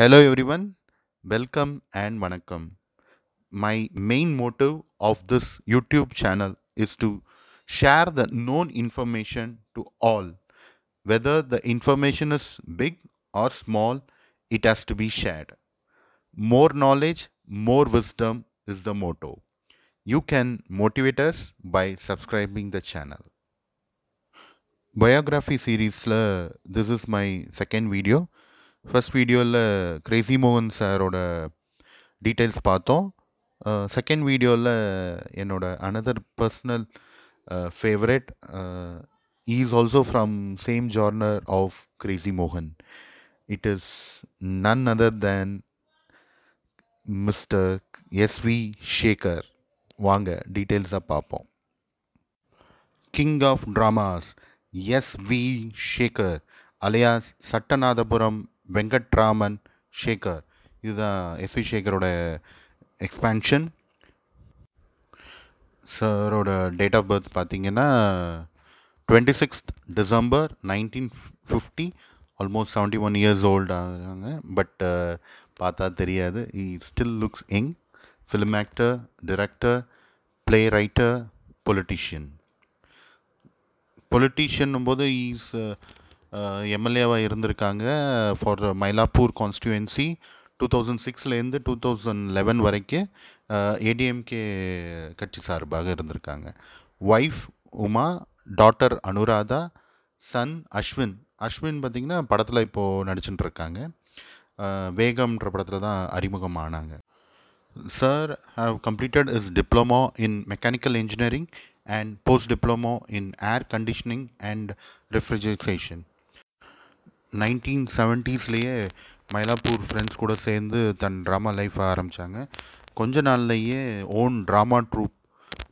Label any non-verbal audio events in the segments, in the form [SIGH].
Hello everyone, welcome and vanakkam. My main motive of this YouTube channel is to share the known information to all. Whether the information is big or small, it has to be shared. More knowledge, more wisdom is the motto. You can motivate us by subscribing the channel. Biography series, This is my second video. First வீடியோவில் Crazy மோகன் சாரோட details பார்த்தோம் second வீடியோவில் என்னோட another personal favourite is also from same genre of Crazy மோகன் it is none other than mister S V Shekhar வாங்க டீட்டெயில்ஸாக பார்ப்போம் king of dramas S V Shekhar alias Sattanathapuram Venkatraman Shekhar இதுதான் எஸ்வி ஷேகரோட எக்ஸ்பேன்ஷன் சாரோட டேட் ஆஃப் பர்த் பார்த்தீங்கன்னா twenty sixth December nineteen fifty almost seventy one years old ஆகிறாங்க but பார்த்தா தெரியாது he still looks young film actor director play writer politician politician போது ஈஸ் எம்எல்ஏவாக இருந்திருக்காங்க for Mylapore constituency two thousand சிக்ஸ்லேருந்து two thousand eleven வரைக்கும் ஏடிஎம்கே கட்சி சார்பாக இருந்திருக்காங்க wife Uma daughter Anuradha son Ashwin Ashwin பார்த்திங்கன்னா படத்தில் இப்போது நடிச்சுட்டு இருக்காங்க வேகம்ன்ற படத்தில் தான் அறிமுகம் ஆனாங்க sir have completed is diploma in mechanical engineering and post diploma in air conditioning and refrigeration. Nineteen செவன்ட்டீஸ்லேயே மயிலாப்பூர் ஃப்ரெண்ட்ஸ் கூட சேர்ந்து தன் ட்ராமா லைஃப்பை ஆரம்பித்தாங்க கொஞ்ச நாள்லேயே ஓன் ட்ராமா ட்ரூப்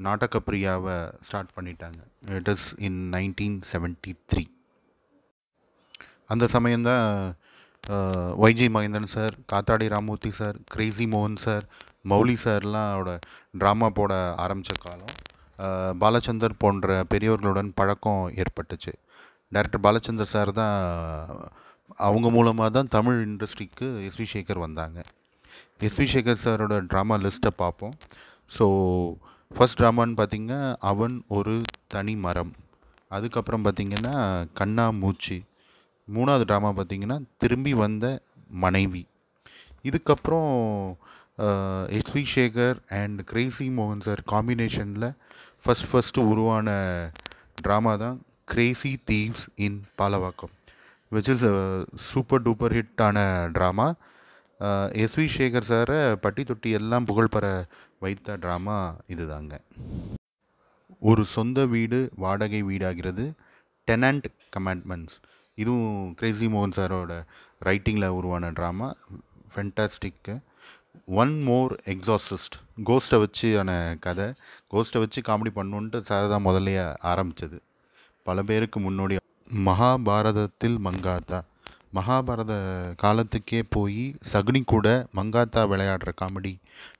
நாடக பிரியாவை ஸ்டார்ட் பண்ணிட்டாங்க it is in nineteen seventy three அந்த தான் Y G Mahendran sir Kathadi Ramamurthy sir Crazy மோகன் சார் மௌலி சார்லாம் அவட ட்ராமா போட ஆரம்பித்த காலம் பாலச்சந்தர் போன்ற பெரியவர்களுடன் பழக்கம் ஏற்பட்டுச்சு டேரக்டர் பாலச்சந்தர் சார் தான் அவங்க மூலமாக தான் தமிழ் இண்டஸ்ட்ரிக்கு எஸ்வி சேகர் வந்தாங்க எஸ்வி சேகர் சாரோட ட்ராமா லிஸ்ட்டை பார்ப்போம் ஸோ ஃபஸ்ட் ட்ராமான்னு பார்த்திங்கன்னா அவன் ஒரு தனி மரம் அதுக்கப்புறம் பார்த்திங்கன்னா கண்ணா மூச்சு மூணாவது ட்ராமா பார்த்திங்கன்னா திரும்பி வந்த மனைவி இதுக்கப்புறம் எஸ்வி சேகர் அண்ட் கிரேசி மோகன் சார் காம்பினேஷனில் ஃபஸ்ட் ஃபஸ்ட்டு உருவான ட்ராமா தான் Crazy thieves in Palavakkam which is super duper ஹிட்டான ட்ராமா எஸ்வி சேகர் சாரை பட்டி தொட்டி எல்லாம் புகழ்பெற வைத்த ட்ராமா இதுதாங்க ஒரு சொந்த வீடு வாடகை வீடாகிறது டெனண்ட் கமாண்ட்மெண்ட்ஸ் இதுவும் கிரேசி மோகன் சாரோட ரைட்டிங்கில் உருவான drama fantastic one more exorcist கோஸ்ட்டை வச்சு ஆன கதை கோஸ்ட்டை வச்சு காமெடி பண்ணுன்ட்டு சார் தான் முதல்லையே ஆரம்பித்தது பல பேருக்கு முன்னோடி மகாபாரதத்தில் மங்காத்தா மகாபாரத காலத்துக்கே போய் சகுனி கூட மங்காத்தா விளையாடுற காமெடி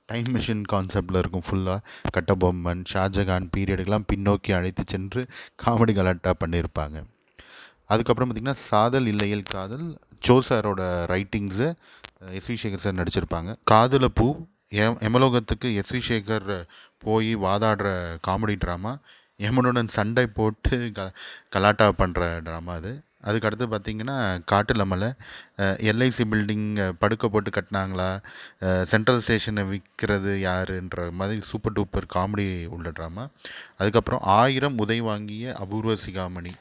டைம் மிஷின் கான்செப்டில் இருக்கும் ஃபுல்லாக கட்டபொம்மன் ஷாஜகான் பீரியடுக்கெல்லாம் பின்னோக்கி அழைத்து சென்று காமெடி கலாட்டாக பண்ணியிருப்பாங்க அதுக்கப்புறம் பார்த்திங்கன்னா சாதல் இல்லையல் காதல் சோ சாரோட ரைட்டிங்ஸு எஸ் வி சேகர் சார் நடிச்சிருப்பாங்க காதல பூ எமலோகத்துக்கு எஸ் வி சேகர் போய் வாதாடுற காமெடி ட்ராமா எமனுடன் சண்டை போட்டு க கலாட்டா பண்ணுற ட்ராமா அது அதுக்கடுத்து பார்த்திங்கன்னா காட்டில் மலை எல்ஐசி பில்டிங் படுக்கை போட்டு கட்டினாங்களா சென்ட்ரல் ஸ்டேஷனை விற்கிறது யாருன்ற மாதிரி சூப்பர் டூப்பர் காமெடி உள்ள ட்ராமா அதுக்கப்புறம் ஆயிரம் உதை வாங்கிய அபூர்வ சிகாமணி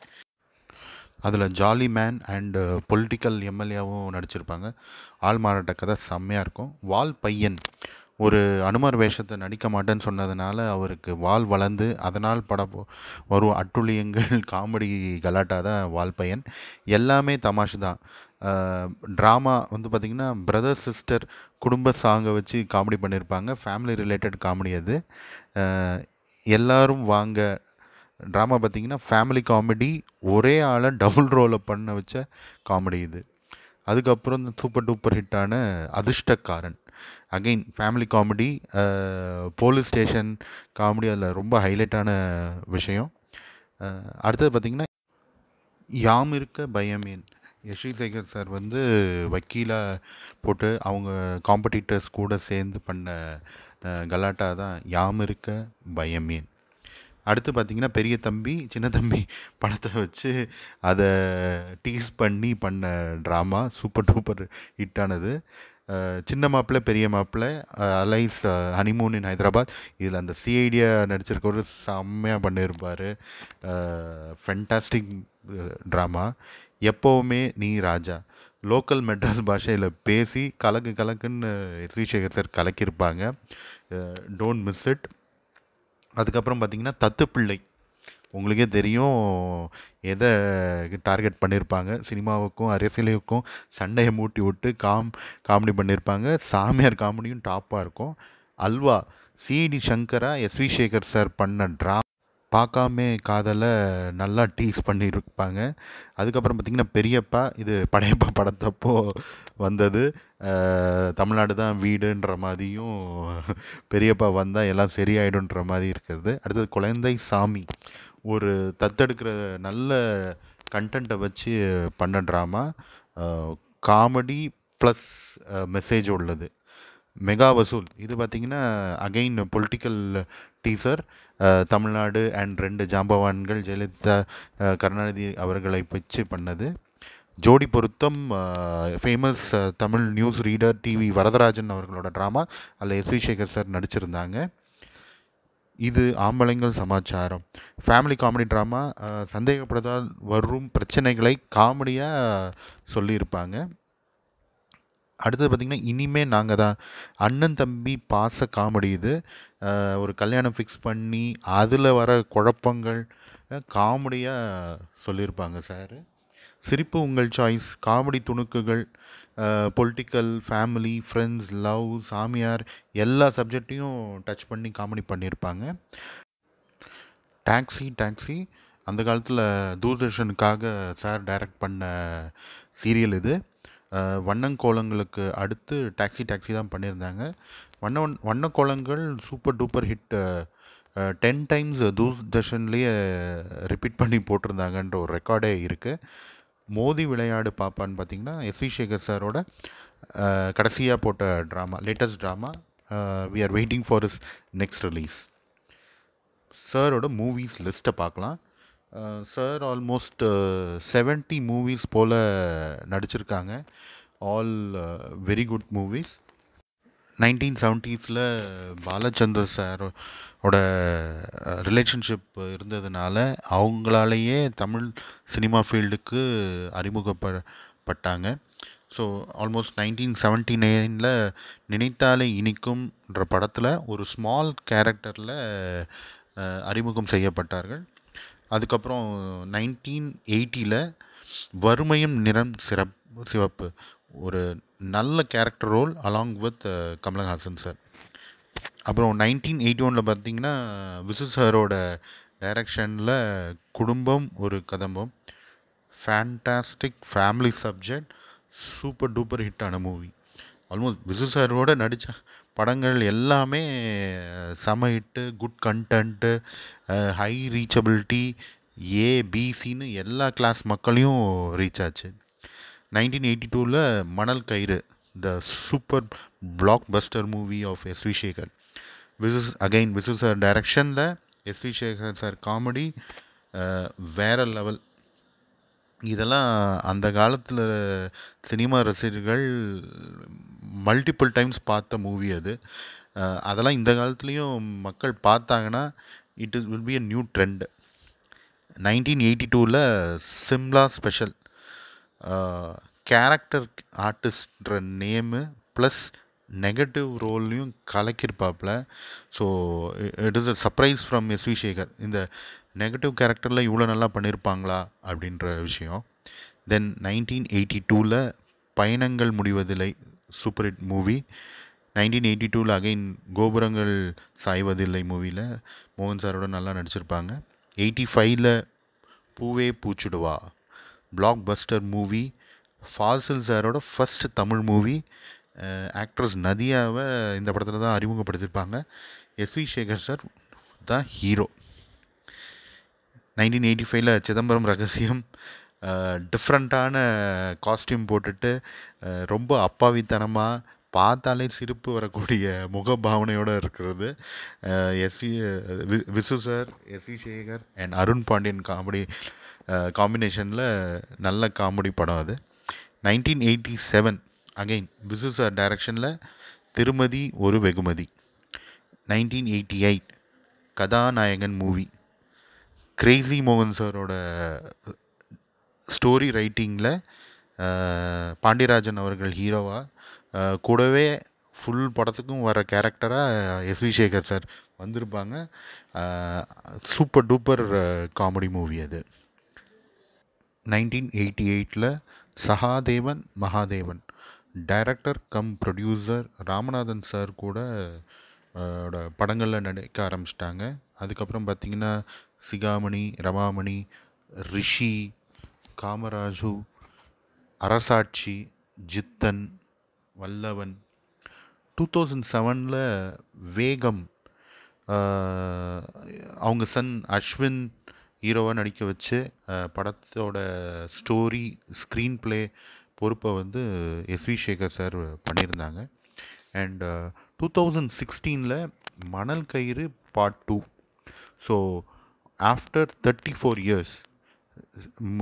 அதில் ஜாலி மேன் அண்டு பொலிட்டிக்கல் எம்எல்ஏவும் நடிச்சிருப்பாங்க ஆள் மாறாட்ட கதை செம்மையாக இருக்கும் வால் பையன் ஒரு அனுமர் வேஷத்தை நடிக்க மாட்டேன்னு சொன்னதுனால அவருக்கு வால் வளர்ந்து அதனால் பட வரும் அட்டுழியங்கள் [LAUGHS] காமெடி கலாட்டா தான் பையன் எல்லாமே தமாஷ் தான் ட்ராமா வந்து பார்த்திங்கன்னா பிரதர் சிஸ்டர் குடும்ப சாங்கை வச்சு காமெடி பண்ணியிருப்பாங்க ஃபேமிலி ரிலேட்டட் காமெடி அது எல்லோரும் வாங்க ட்ராமா பார்த்திங்கன்னா ஃபேமிலி காமெடி ஒரே ஆளை டபுள் ரோலை பண்ண வச்ச காமெடி இது அதுக்கப்புறம் சூப்பர் டூப்பர் ஹிட்டான Athirshtakkaran again family comedy police station comedy அதில் ரொம்ப ஹைலைட்டான விஷயம் uh, அடுத்தது பார்த்திங்கன்னா யாம் இருக்க பயமேன் யஷ்வி சேகர் சார் வந்து வக்கீலாக போட்டு அவங்க காம்படிட்டர்ஸ் கூட சேர்ந்து பண்ண கலாட்டா தான் யாம் இருக்க பயமேன் அடுத்து பார்த்திங்கன்னா பெரிய தம்பி சின்ன தம்பி படத்தை வச்சு அதை டீஸ் பண்ணி பண்ண ட்ராமா சூப்பர் டூப்பர் ஹிட்டானது சின்ன மாப்பிள்ளை பெரிய மாப்பிள்ளை அலைஸ் ஹனிமூன் இன் ஹைதராபாத் இதில் அந்த சிஐடியா நடிச்சிருக்கவர் செம்மையாக பண்ணியிருப்பார் ஃபென்டாஸ்டிக் ட்ராமா எப்போவுமே நீ ராஜா லோக்கல் மெட்ராஸ் பாஷையில் பேசி கலக்கு கலக்குன்னு ஸ்ரீசேகர் சேகர் சார் கலக்கியிருப்பாங்க டோன்ட் மிஸ் இட் அதுக்கப்புறம் பார்த்திங்கன்னா பிள்ளை உங்களுக்கே தெரியும் எதை டார்கெட் பண்ணியிருப்பாங்க சினிமாவுக்கும் அரசியலுக்கும் சண்டையை மூட்டி விட்டு காம் காமெடி பண்ணியிருப்பாங்க சாமியார் காமெடியும் டாப்பாக இருக்கும் அல்வா சிடி சங்கரா எஸ் வி சேகர் சார் பண்ண ட்ரா பார்க்காம காதலை நல்லா டீஸ் பண்ணியிருப்பாங்க அதுக்கப்புறம் பார்த்திங்கன்னா பெரியப்பா இது படையப்பா படத்தப்போ வந்தது தமிழ்நாடு தான் வீடுன்ற மாதிரியும் பெரியப்பா வந்தால் எல்லாம் சரியாயிடுன்ற மாதிரி இருக்கிறது அடுத்தது குழந்தை சாமி ஒரு தத்தெடுக்கிற நல்ல கண்டென்ட்டை வச்சு பண்ண ட்ராமா காமெடி ப்ளஸ் மெசேஜ் உள்ளது மெகா வசூல் இது பார்த்திங்கன்னா again political teaser Tamil Nadu and ரெண்டு ஜாம்பவான்கள் ஜெயலலிதா கருணாநிதி அவர்களை வச்சு பண்ணது Jodi Porutham famous Tamil news reader TV Varadarajan அவர்களோட ட்ராமா அதில் எஸ் வி சேகர் சார் நடிச்சிருந்தாங்க இது ஆம்பளைங்கள் சமாச்சாரம் ஃபேமிலி காமெடி ட்ராமா சந்தேகப்படுதால் வரும் பிரச்சனைகளை காமெடியாக சொல்லியிருப்பாங்க அடுத்தது பார்த்திங்கன்னா இனிமே நாங்கள் தான் அண்ணன் தம்பி பாச காமெடி இது ஒரு கல்யாணம் ஃபிக்ஸ் பண்ணி அதில் வர குழப்பங்கள் காமெடியாக சொல்லியிருப்பாங்க சார் சிரிப்பு உங்கள் சாய்ஸ் காமெடி துணுக்குகள் பொலிட்டிக்கல் ஃபேமிலி ஃப்ரெண்ட்ஸ் லவ் சாமியார் எல்லா சப்ஜெக்டையும் டச் பண்ணி காமெடி பண்ணியிருப்பாங்க டாக்ஸி டாக்ஸி அந்த காலத்தில் தூர்தர்ஷனுக்காக சார் டைரக்ட் பண்ண சீரியல் இது வண்ணங்கோலங்களுக்கு அடுத்து டாக்ஸி டாக்ஸி தான் பண்ணியிருந்தாங்க Vanna Vannakkolangal super duper hit ten times தூர்தர்ஷன்லேயே ரிப்பீட் பண்ணி போட்டிருந்தாங்கன்ற ஒரு ரெக்கார்டே இருக்குது மோதி விளையாடு பாப்பான்னு பார்த்தீங்கன்னா எஸ்வி சேகர் சாரோட கடைசியாக போட்ட drama latest drama we are waiting for is next release சாரோட மூவிஸ் லிஸ்ட்டை பார்க்கலாம் சார் ஆல்மோஸ்ட் செவன்ட்டி மூவிஸ் போல் நடிச்சிருக்காங்க all very good movies nineteen செவன்ட்டீஸில் பாலச்சந்தர் சாரோட ரிலேஷன்ஷிப் இருந்ததுனால அவங்களாலேயே தமிழ் சினிமா ஃபீல்டுக்கு அறிமுகப்பட்டாங்க ஸோ ஆல்மோஸ்ட் நைன்டீன் செவன்ட்டி நைனில் நினைத்தாலே இனிக்கும்ன்ற படத்தில் ஒரு ஸ்மால் கேரக்டரில் அறிமுகம் செய்யப்பட்டார்கள் அதுக்கப்புறம் நைன்டீன் எயிட்டியில் வறுமையும் நிறம் சிறப் சிவப்பு ஒரு நல்ல character role along with Kamal Haasan sir அப்புறம் நைன்டீன் எயிட்டி ஒனில் பார்த்தீங்கன்னா விசு சாரோட டைரக்ஷனில் Kudumbam Oru Kadhambam fantastic family subject super duper ஹிட்டான மூவி ஆல்மோஸ்ட் விசு சாரோட நடித்த படங்கள் எல்லாமே செம hit good content high reachability ஏபிசின்னு எல்லா கிளாஸ் மக்களையும் ரீச் ஆச்சு நைன்டீன் எயிட்டி டூவில் Manal Kayiru the super blockbuster movie of S V Sekhar Visu's again Visu sir டைரக்ஷனில் எஸ் வி சேகர் சார் காமெடி வேற லெவல் இதெல்லாம் அந்த காலத்தில் சினிமா ரசிகர்கள் மல்டிபிள் டைம்ஸ் பார்த்த மூவி அது uh, அதெல்லாம் இந்த காலத்துலேயும் மக்கள் பார்த்தாங்கன்னா it is will be a new trend nineteen eighty டூவில் சிம்லா ஸ்பெஷல் கேரக்டர் ஆர்டிஸ்ட்ன்ற நேமு ப்ளஸ் நெகட்டிவ் ரோல்லையும் கலக்கியிருப்பாப்புல so it is a surprise from S V Sekhar இந்த நெகட்டிவ் கேரக்டரில் இவ்வளோ நல்லா பண்ணியிருப்பாங்களா அப்படின்ற விஷயம் தென் நைன்டீன் எயிட்டி டூவில் Payanangal Mudivathillai super hit movie nineteen eighty டூவில் அகைன் கோபுரங்கள் சாய்வதில்லை மூவியில் மோகன் சாரோட நல்லா நடிச்சிருப்பாங்க எயிட்டி ஃபைவ்ல Poove Poochudava blockbuster movie Fazil சாரோட ஃபஸ்ட் தமிழ் மூவி ஆக்ட்ரஸ் நதியாவை இந்த படத்தில் தான் அறிமுகப்படுத்தியிருப்பாங்க எஸ் வி சேகர் சார் தான் ஹீரோ நைன்டீன் எயிட்டி ஃபைவ்ல சிதம்பரம் ரகசியம் டிஃப்ரெண்ட்டான காஸ்டியூம் போட்டுட்டு ரொம்ப அப்பாவித்தனமாக பார்த்தாலே சிரிப்பு வரக்கூடிய முக பாவனையோடு இருக்கிறது S V Visu sir S V Sekhar and Arun Pandian comedy காம்பினேஷனில் நல்ல காமெடி படம் அது nineteen eighty seven again Visu sir டைரக்ஷனில் Thirumathi Oru Vegumathi nineteen eighty eight Kathanayagan movie Crazy மோகன் சாரோட ஸ்டோரி ரைட்டிங்கில் பாண்டியராஜன் அவர்கள் ஹீரோவாக கூடவே ஃபுல் படத்துக்கும் வர கேரக்டராக எஸ் வி சேகர் சார் வந்திருப்பாங்க சூப்பர் டூப்பர் காமெடி மூவி அது நைன்டீன் எயிட்டி எயிட்டில் Sahadevan Mahadevan director cum producer Ramanathan sir கூட படங்களில் நடிக்க ஆரம்பிச்சிட்டாங்க அதுக்கப்புறம் பார்த்திங்கன்னா சிகாமணி ரமாமணி ரிஷி காமராஜு அரசாட்சி ஜித்தன் வல்லவன் டூ தௌசண்ட் செவனில் வேகம் அவங்க சன் அஸ்வின் ஹீரோவாக நடிக்க வச்சு படத்தோட ஸ்டோரி ஸ்க்ரீன் ப்ளே பொறுப்பை வந்து எஸ்வி சேகர் சார் பண்ணியிருந்தாங்க அண்ட் டூ தௌசண்ட் சிக்ஸ்டீனில் Manal Kayiru part two so after thirty four years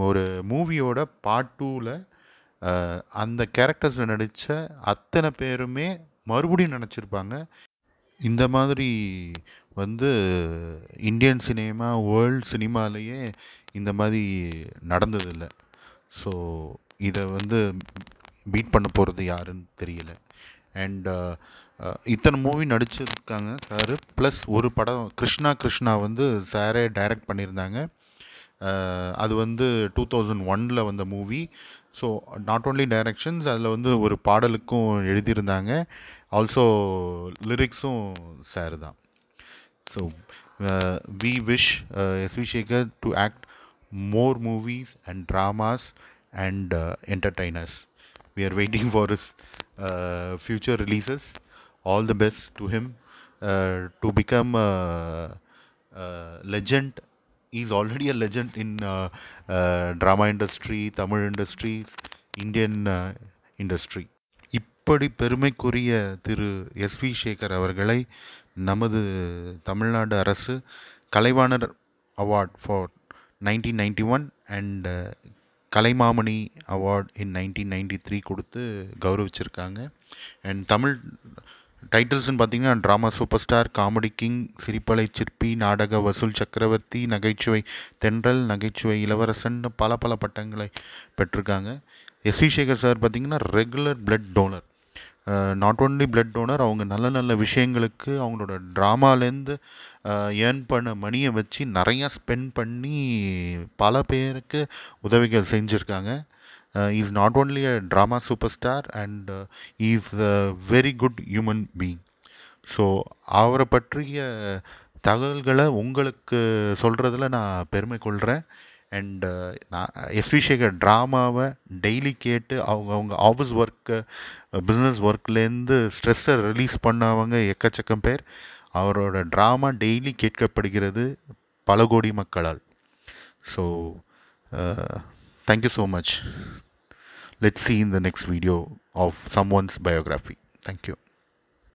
ஒரு மூவியோட பார்ட் டூவில் அந்த கேரக்டர்ஸில் நடித்த அத்தனை பேருமே மறுபடியும் நினச்சிருப்பாங்க இந்த மாதிரி வந்து இந்தியன் சினிமா வேர்ல்ட் சினிமாலேயே இந்த மாதிரி நடந்ததில்லை ஸோ இதை வந்து பீட் பண்ண போகிறது யாருன்னு தெரியல அண்ட் uh, uh, இத்தனை மூவி நடிச்சிருக்காங்க சார் ப்ளஸ் ஒரு படம் கிருஷ்ணா கிருஷ்ணா வந்து சாரே டைரக்ட் பண்ணியிருந்தாங்க uh, அது வந்து டூ தௌசண்ட் ஒனில் வந்த movie so not only directions அதில் வந்து ஒரு பாடலுக்கும் எழுதியிருந்தாங்க ஆல்சோ லிரிக்ஸும் சார் தான் So uh, we wish uh, SV Shekhar to act more movies and dramas and uh, entertain us. We are waiting for his uh, future releases. All the best to him uh, to become a, uh, a uh, legend. He's already a legend in uh, drama industry, Tamil industry, Indian industry. இப்படி பெருமைக்குரிய திரு S Sekar அவர்களை நமது தமிழ்நாடு அரசு Kalaivanar award for nineteen ninety one and Kalaimamani award in nineteen ninety three கொடுத்து கௌரவிச்சிருக்காங்க and Tamil டைட்டில்ஸ்னு பார்த்தீங்கன்னா drama super star comedy king சிரிப்பலை சிற்பி நாடக வசூல் சக்கரவர்த்தி நகைச்சுவை தென்றல் நகைச்சுவை இளவரசன் பல பல பட்டங்களை பெற்றிருக்காங்க எஸ்வி சேகர் சார் பார்த்தீங்கன்னா regular blood donor not only blood donor அவங்க நல்ல நல்ல விஷயங்களுக்கு அவங்களோட ட்ராமாலேருந்து ஏர்ன் பண்ண மணியை வச்சு நிறையா ஸ்பெண்ட் பண்ணி பல பேருக்கு உதவிகள் செஞ்சுருக்காங்க is not only a drama super star and is a very good human being so அவரை பற்றிய தகவல்களை உங்களுக்கு சொல்கிறதுல நான் பெருமை கொள்கிறேன் அண்டு uh, நான் எஸ்விசேகர் ட்ராமாவை டெய்லி கேட்டு அவங்க அவங்க ஆஃபீஸ் ஒர்க்கு பிஸ்னஸ் ஒர்க்லேருந்து ஸ்ட்ரெஸ்ஸை ரிலீஸ் பண்ணவங்க எக்கச்சக்கம் பேர் அவரோட ட்ராமா டெய்லி கேட்கப்படுகிறது பல கோடி மக்களால் so thank you so much let see in the next video of someone's biography thank you